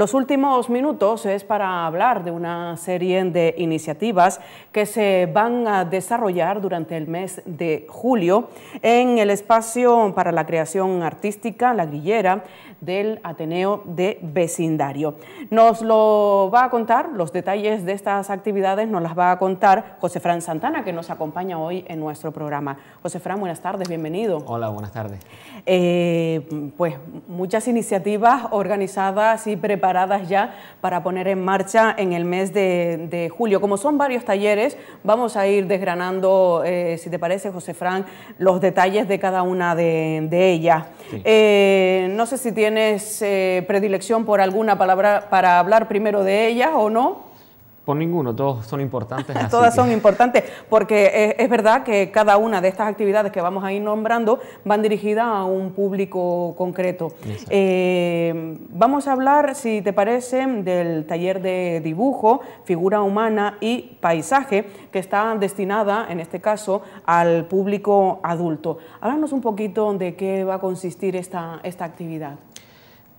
Los últimos minutos es para hablar de una serie de iniciativas que se van a desarrollar durante el mes de julio en el espacio para la creación artística La Guillera del Ateneo de Vecindario. Nos lo va a contar, los detalles de estas actividades nos las va a contar José Fran Santana, que nos acompaña hoy en nuestro programa. José Fran, buenas tardes, bienvenido. Hola, buenas tardes. Eh, pues muchas iniciativas organizadas y preparadas ya para poner en marcha en el mes de, julio. Como son varios talleres, vamos a ir desgranando, eh, si te parece, José Fran, los detalles de cada una de, ellas. Eh, no sé si tienes ¿Tienes eh, predilección por alguna palabra para hablar primero de ellas o no? Por ninguno, todos son importantes. Todas son importantes, porque es, verdad que cada una de estas actividades que vamos a ir nombrando van dirigidas a un público concreto. Eh, vamos a hablar, si te parece, del taller de dibujo, figura humana y paisaje, que está destinada, en este caso, al público adulto. Háblanos un poquito de qué va a consistir esta, esta actividad.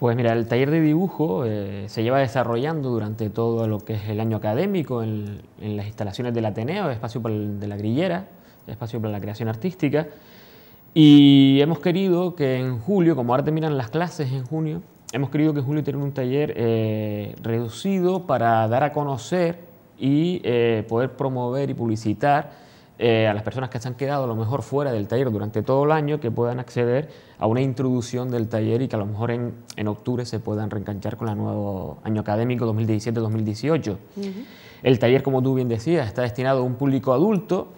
Pues mira, el taller de dibujo eh, se lleva desarrollando durante todo lo que es el año académico en, las instalaciones del Ateneo, espacio de la grillera, espacio para la creación artística, y hemos querido que en julio, como ahora terminan las clases en junio, hemos querido que en julio termine un taller eh, reducido para dar a conocer y eh, poder promover y publicitar eh, a las personas que se han quedado a lo mejor fuera del taller durante todo el año, que puedan acceder a una introducción del taller y que a lo mejor en, octubre se puedan reenganchar con el nuevo año académico 2017-2018. El taller, como tú bien decías, está destinado a un público adulto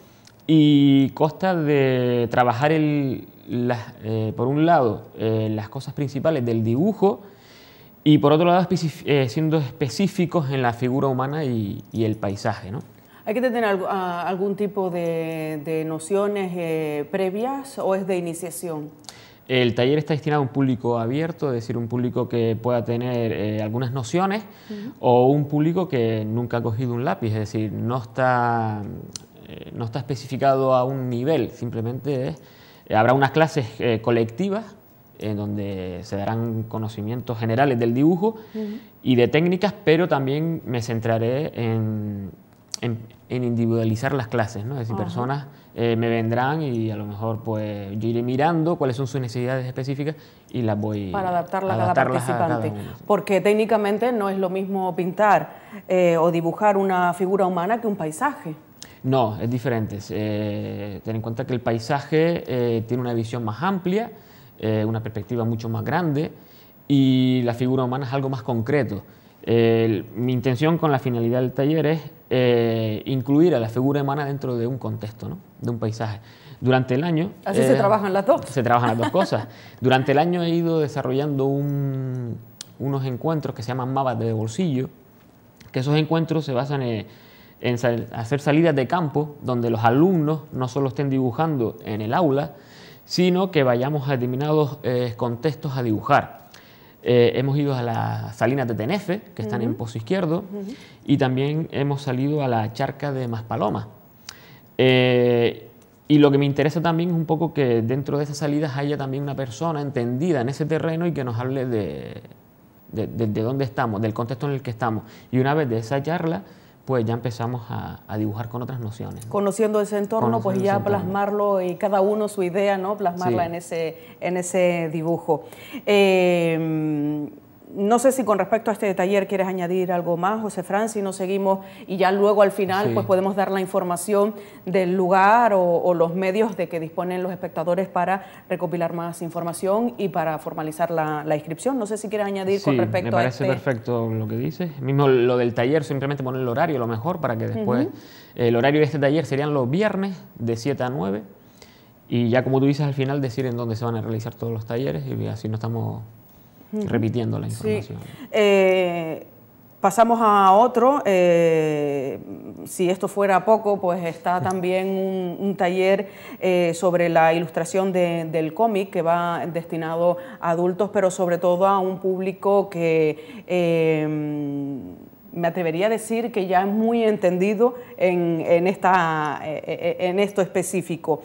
y consta de trabajar, el, eh, por un lado, eh, las cosas principales del dibujo, y por otro lado siendo específicos en la figura humana y, y el paisaje. ¿no? ¿Hay que tener ah, algún tipo de, nociones eh, previas o es de iniciación? El taller está destinado a un público abierto, es decir, un público que pueda tener eh, algunas nociones o un público que nunca ha cogido un lápiz, es decir, no está, eh, no está especificado a un nivel, simplemente habrá unas clases colectivas en donde se darán conocimientos generales del dibujo y de técnicas, pero también me centraré en en, individualizar las clases, Es decir, personas eh, me vendrán y a lo mejor pues yo iré mirando cuáles son sus necesidades específicas y las voy para adaptarlas, a cada participante. Porque técnicamente no es lo mismo pintar eh, o dibujar una figura humana que un paisaje. No, es diferente. Eh, ten en cuenta que el paisaje tiene una visión más amplia, una perspectiva mucho más grande y la figura humana es algo más concreto mi intención con la finalidad del taller es eh, incluir a la figura humana dentro de un contexto, de un paisaje. Durante el año... Así se eh, trabajan las dos. Se trabajan las dos cosas. Durante el año he ido desarrollando unos encuentros que se llaman mapas de bolsillo, que esos encuentros se basan en, hacer salidas de campo donde los alumnos no solo estén dibujando en el aula, sino que vayamos a determinados eh, contextos a dibujar. Eh, hemos ido a las salinas de Tenefe, que están en Pozo Izquierdo, y también hemos salido a la charca de Maspaloma. Eh, y lo que me interesa también es un poco que dentro de esas salidas haya también una persona entendida en ese terreno y que nos hable de, de dónde estamos, del contexto en el que estamos. Y una vez de esa charla, pues ya empezamos a, dibujar con otras nociones. Conociendo ese entorno, pues ya plasmarlo y eh, cada uno su idea, ¿no? Plasmarla en, ese, en ese dibujo. Em, no sé si con respecto a este taller quieres añadir algo más, José Fran, si no seguimos y ya luego al final pues podemos dar la información del lugar o, los medios de que disponen los espectadores para recopilar más información y para formalizar la, inscripción. No sé si quieres añadir con respecto a me parece este perfecto lo que dices. Mismo lo del taller, simplemente poner el horario, lo mejor, para que después... El horario de este taller serían los viernes de 7 a 9 y ya como tú dices al final decir en dónde se van a realizar todos los talleres y así no estamos repitiendo la información. Eh, pasamos a otro, eh, si esto fuera poco, pues está también un, taller eh, sobre la ilustración del cómic que va destinado a adultos, pero sobre todo a un público que em, me atrevería a decir que ya es muy entendido en, esta, en esto específico,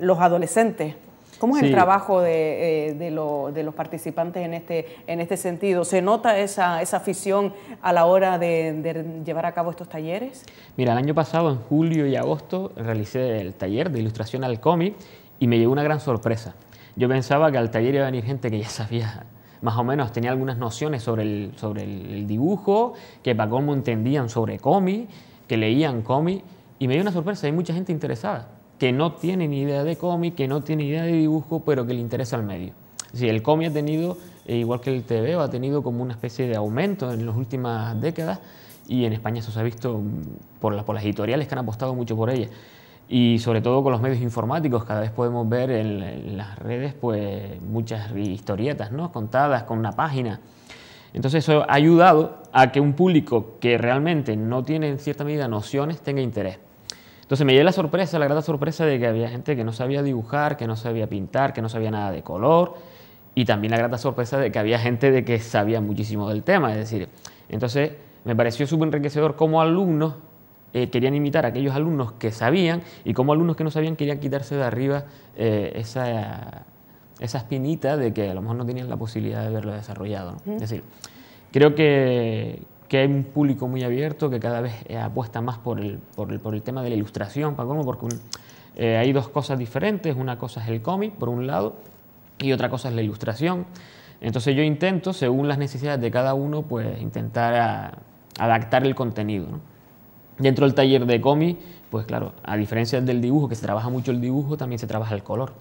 los adolescentes. ¿Cómo es el trabajo eh, de, los participantes en este, en este sentido? ¿Se nota esa, afición a la hora de, llevar a cabo estos talleres? Mira, el año pasado, en julio y agosto, realicé el taller de ilustración al cómic y me llegó una gran sorpresa. Yo pensaba que al taller iba a venir gente que ya sabía más o menos tenía algunas nociones sobre el, sobre el dibujo, que para cómo entendían sobre cómic, que leían cómic, y me dio una sorpresa, hay mucha gente interesada que no tiene ni idea de cómic, que no tiene idea de dibujo, pero que le interesa al medio. si el cómic ha tenido, eh, igual que el TV, ha tenido como una especie de aumento en las últimas décadas y en España eso se ha visto mm, por, las editoriales que han apostado mucho por ella y sobre todo con los medios informáticos cada vez podemos ver en, las redes pues muchas historietas no contadas con una página entonces eso ha ayudado a que un público que realmente no tiene en cierta medida nociones tenga interés entonces me llevé la sorpresa, la grata sorpresa de que había gente que no sabía dibujar, que no sabía pintar, que no sabía nada de color, y también la grata sorpresa de que había gente de que sabía muchísimo del tema. Es decir, entonces me pareció súper enriquecedor como alumnos eh, querían imitar a aquellos alumnos que sabían y como alumnos que no sabían querían quitarse de arriba eh, esa, espinita de que a lo mejor no tenían la posibilidad de verlo desarrollado. Es decir, creo que, que hay un público muy abierto que cada vez eh, apuesta más por el, tema de la ilustración, para porque eh, hay dos cosas diferentes. Una cosa es el cómic, por un lado, y otra cosa es la ilustración. Entonces yo intento, según las necesidades de cada uno, pues intentar ah, adaptar el contenido. Dentro del taller de cómic, pues claro, a diferencia del dibujo, que se trabaja mucho el dibujo, también se trabaja el color.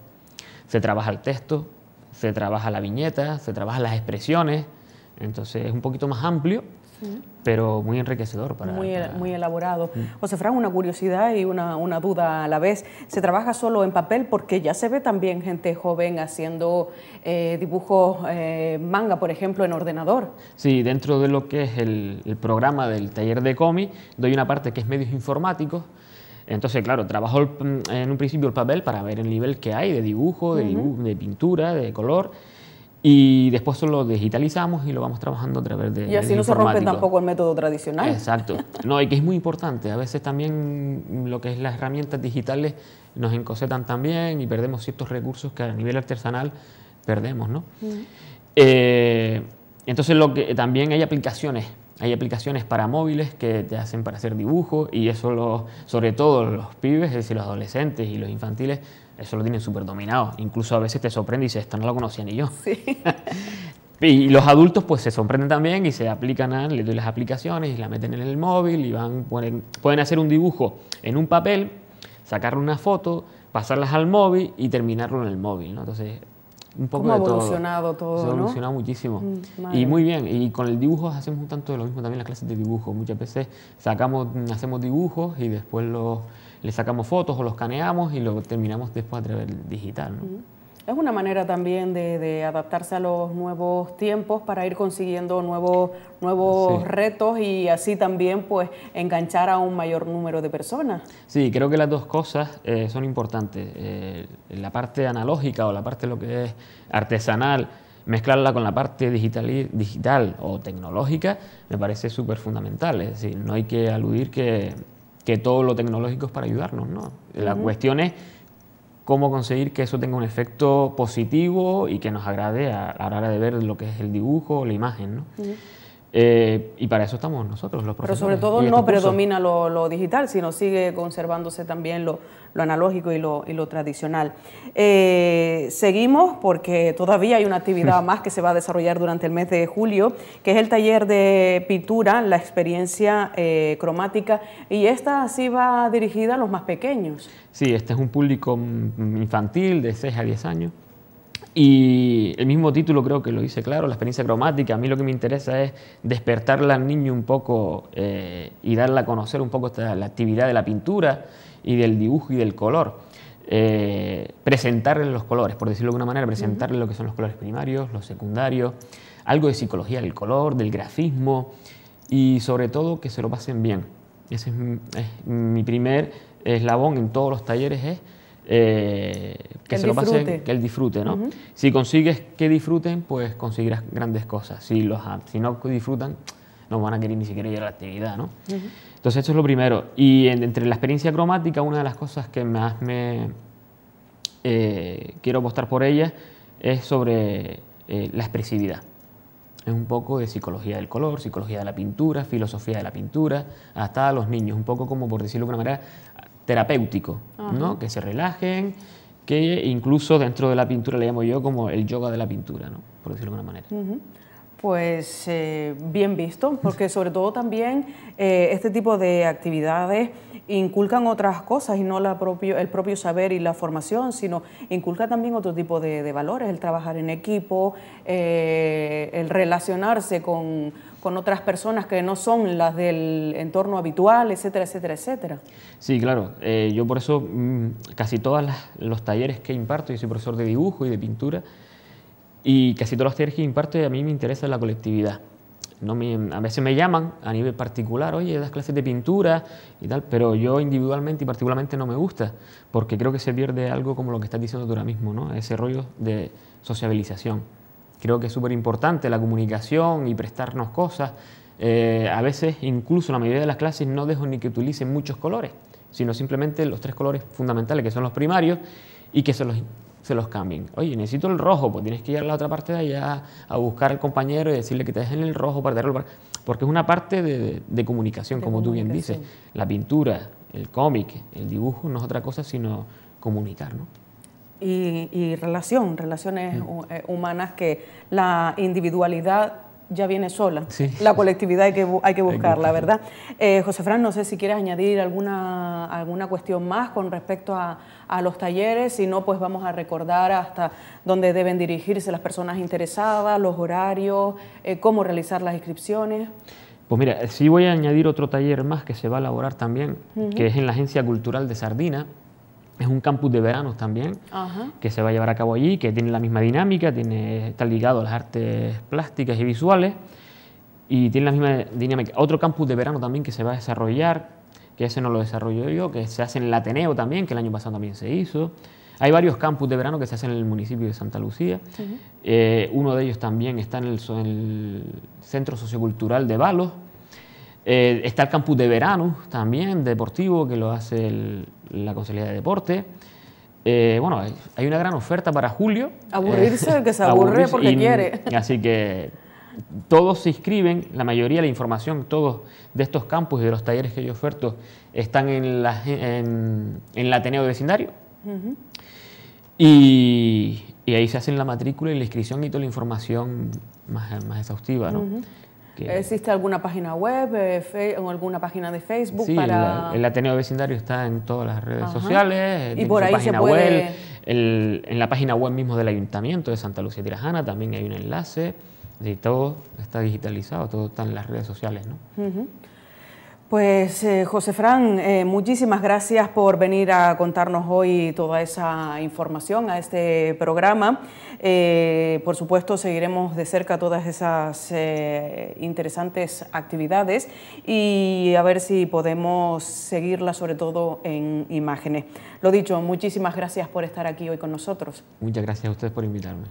Se trabaja el texto, se trabaja la viñeta, se trabaja las expresiones. Entonces es un poquito más amplio pero muy enriquecedor. Para, muy, e-, muy elaborado. Mm. José Fran, una curiosidad y una, una, duda a la vez. ¿Se trabaja solo en papel? Porque ya se ve también gente joven haciendo eh, dibujos eh, manga, por ejemplo, en ordenador. Sí, dentro de lo que es el, programa del taller de cómic, doy una parte que es medios informáticos. Entonces, claro, trabajo en un principio el papel para ver el nivel que hay de dibujo, de, dibujo, de pintura, de color y después lo digitalizamos y lo vamos trabajando a través de... Y así no se rompe tampoco el método tradicional. Exacto. No, y que es muy importante. A veces también lo que es las herramientas digitales nos encosetan también y perdemos ciertos recursos que a nivel artesanal perdemos, ¿no? Mm. Eh, entonces lo que, también hay aplicaciones. Hay aplicaciones para móviles que te hacen para hacer dibujos y eso sobre todo los pibes, es decir, los adolescentes y los infantiles eso lo tienen súper dominado. Incluso a veces te sorprende y dices, esto no lo conocía ni yo. y los adultos pues se sorprenden también y se aplican a, le doy las aplicaciones y la meten en el móvil y van, pueden, pueden hacer un dibujo en un papel, sacar una foto, pasarlas al móvil y terminarlo en el móvil. Entonces un poco ha evolucionado todo. ¿no? Se ha evolucionado muchísimo. Mm, y muy bien, y con el dibujo hacemos un tanto de lo mismo también las clases de dibujo. Muchas veces sacamos, hacemos dibujos y después los, le sacamos fotos o los caneamos y lo terminamos después a través del digital. ¿no? Mm. Es una manera también de, adaptarse a los nuevos tiempos para ir consiguiendo nuevos, nuevos retos y así también pues enganchar a un mayor número de personas. Sí, creo que las dos cosas eh, son importantes. Eh, la parte analógica o la parte lo que es artesanal, mezclarla con la parte digital, digital o tecnológica me parece súper fundamental. Es decir, no hay que aludir que, que todo lo tecnológico es para ayudarnos, ¿no? La cuestión es cómo conseguir que eso tenga un efecto positivo y que nos agrade a, la hora de ver lo que es el dibujo o la imagen. ¿no? Eh, y para eso estamos nosotros, los profesores. Pero sobre todo no predomina lo, digital, sino sigue conservándose también lo, analógico y lo, tradicional. Eh, seguimos porque todavía hay una actividad más que se va a desarrollar durante el mes de julio, que es el taller de pintura, la experiencia eh, cromática, y esta sí va dirigida a los más pequeños. Sí, este es un público infantil de 6 a 10 años. Y el mismo título creo que lo dice claro, la experiencia cromática. A mí lo que me interesa es despertar al niño un poco eh, y darle a conocer un poco la actividad de la pintura y del dibujo y del color. Eh, presentarle los colores, por decirlo de alguna manera, presentarle lo que son los colores primarios, los secundarios, algo de psicología del color, del grafismo y sobre todo que se lo pasen bien. Ese es, es mi primer eslabón en todos los talleres, es eh, que se lo pasen, que él disfrute, ¿no? Si consigues que disfruten, pues conseguirás grandes cosas. Si, los, si no disfrutan, no van a querer ni siquiera ir a la actividad, ¿no? Entonces, esto es lo primero. Y entre la experiencia cromática, una de las cosas que más me eh, quiero apostar por ella es sobre eh, la expresividad. Es un poco de psicología del color, psicología de la pintura, filosofía de la pintura, hasta a los niños, un poco como por decirlo de una manera, terapéutico, ah. ¿no? que se relajen, que incluso dentro de la pintura le llamo yo como el yoga de la pintura, por decirlo de alguna manera. Pues eh, bien visto, porque sobre todo también eh, este tipo de actividades inculcan otras cosas y no el propio saber y la formación, sino inculca también otro tipo de, valores, el trabajar en equipo, eh, el relacionarse con, con otras personas que no son las del entorno habitual, etcétera, etcétera, etcétera. Sí, claro. Eh, yo por eso mm, casi todos los talleres que imparto, yo soy profesor de dibujo y de pintura, y casi todos los talleres que imparto a mí me interesa la colectividad. a veces me llaman a nivel particular, oye, das clases de pintura y tal, pero yo individualmente y particularmente no me gusta, porque creo que se pierde algo como lo que estás diciendo tú ahora mismo, ¿no? ese rollo de sociabilización. Creo que es súper importante la comunicación y prestarnos cosas. Eh, a veces, incluso en la mayoría de las clases, no dejo ni que utilicen muchos colores, sino simplemente los tres colores fundamentales, que son los primarios, y que se los, se cambien. Oye, necesito el rojo, pues tienes que ir a la otra parte de allá a buscar al compañero y decirle que te dejen el rojo para tenerlo. Porque es una parte de, de, comunicación, como tú bien dices. La pintura, el cómic, el dibujo, no es otra cosa sino comunicar, ¿no? y, relación, relaciones mm. eh, humanas que la individualidad ya viene sola. La colectividad hay que, hay que buscarla, ¿verdad? Eh, José Fran, no sé si quieres añadir alguna, alguna cuestión más con respecto a, a, los talleres, si no, pues vamos a recordar hasta dónde deben dirigirse las personas interesadas, los horarios, eh, cómo realizar las inscripciones. Pues mira, sí voy a añadir otro taller más que se va a elaborar también, que es en la Agencia Cultural de Sardina, es un campus de veranos también, que se va a llevar a cabo allí, que tiene la misma dinámica, tiene, está ligado a las artes plásticas y visuales, y tiene la misma dinámica. Otro campus de verano también que se va a desarrollar, que ese no lo desarrollo yo, que se hace en el Ateneo también, que el año pasado también se hizo. Hay varios campus de verano que se hacen en el municipio de Santa Lucía. Eh, uno de ellos también está en el, Centro Sociocultural de Valos, eh, está el campus de verano también, deportivo, que lo hace la Consejería de Deporte. Eh, bueno, hay, una gran oferta para julio. Aburrirse eh, el que se aburre porque quiere. Así que todos se inscriben, la mayoría de la información, todos de estos campus y de los talleres que yo oferto están en, la, en, el Ateneo de Vecindario. y, ahí se hacen la matrícula y la inscripción y toda la información más, más exhaustiva, ¿no? ¿Existe alguna página web eh, o alguna página de Facebook? para... el Ateneo Vecindario está en todas las redes sociales. Y por ahí en la página web mismo del Ayuntamiento de Santa Lucía Tirajana también hay un enlace. Y todo está digitalizado, todo está en las redes sociales, ¿no? Pues eh, José eh, muchísimas gracias por venir a contarnos hoy toda esa información a este programa. Eh, por supuesto, seguiremos de cerca todas esas interesantes actividades y a ver si podemos seguirla sobre todo en imágenes. Lo dicho, muchísimas gracias por estar aquí hoy con nosotros. Muchas gracias a ustedes por invitarme.